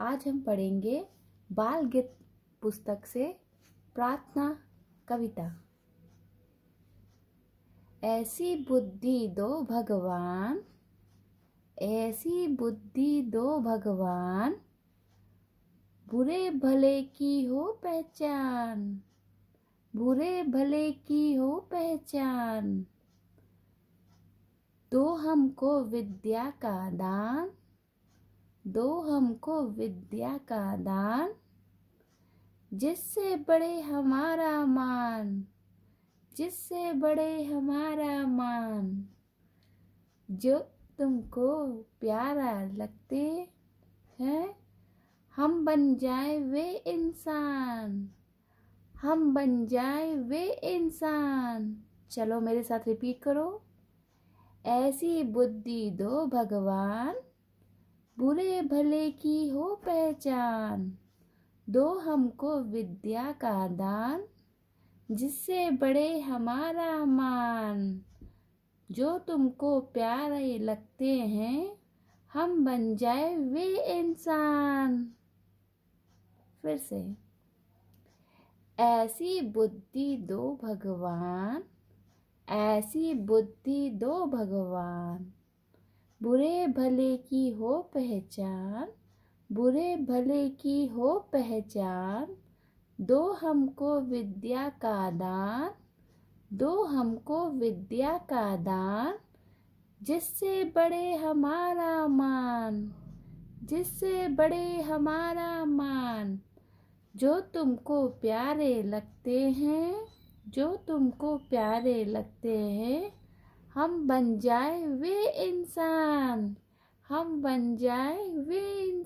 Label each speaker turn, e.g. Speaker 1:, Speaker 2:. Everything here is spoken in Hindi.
Speaker 1: आज हम पढ़ेंगे बाल गीत पुस्तक से प्रार्थना कविता ऐसी बुद्धि दो भगवान ऐसी बुद्धि दो भगवान बुरे भले की हो पहचान बुरे भले की हो पहचान दो हमको विद्या का दान दो हमको विद्या का दान जिससे बड़े हमारा मान जिससे बड़े हमारा मान जो तुमको प्यारा लगते हैं हम बन जाए वे इंसान हम बन जाए वे इंसान चलो मेरे साथ रिपीट करो ऐसी बुद्धि दो भगवान बुरे भले की हो पहचान दो हमको विद्या का दान जिससे बड़े हमारा मान जो तुमको प्यारे लगते हैं हम बन जाए वे इंसान फिर से ऐसी बुद्धि दो भगवान ऐसी बुद्धि दो भगवान बुरे भले की हो पहचान बुरे भले की हो पहचान दो हमको विद्या का दान दो हमको विद्या का दान जिससे बड़े हमारा मान जिससे बड़े हमारा मान जो तुमको प्यारे लगते हैं जो तुमको प्यारे लगते हैं हम बन जाए वे इंसान हम बन जाए वे इंसान